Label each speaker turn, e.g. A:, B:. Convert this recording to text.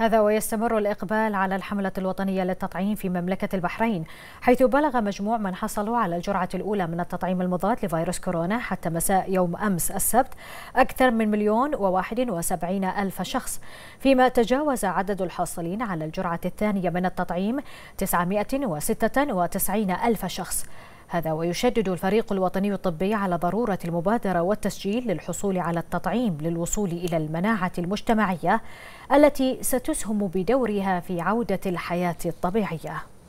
A: هذا
B: ويستمر الإقبال على الحملة الوطنية للتطعيم في مملكة البحرين حيث بلغ مجموع من حصلوا على الجرعة الأولى من التطعيم المضاد لفيروس كورونا حتى مساء يوم أمس السبت أكثر من مليون وواحد وسبعين ألف شخص فيما تجاوز عدد الحاصلين على الجرعة الثانية من التطعيم وتسعين ألف شخص هذا ويشدد الفريق الوطني الطبي على ضرورة المبادرة والتسجيل للحصول على التطعيم للوصول إلى المناعة المجتمعية التي ستسهم بدورها في عودة الحياة الطبيعية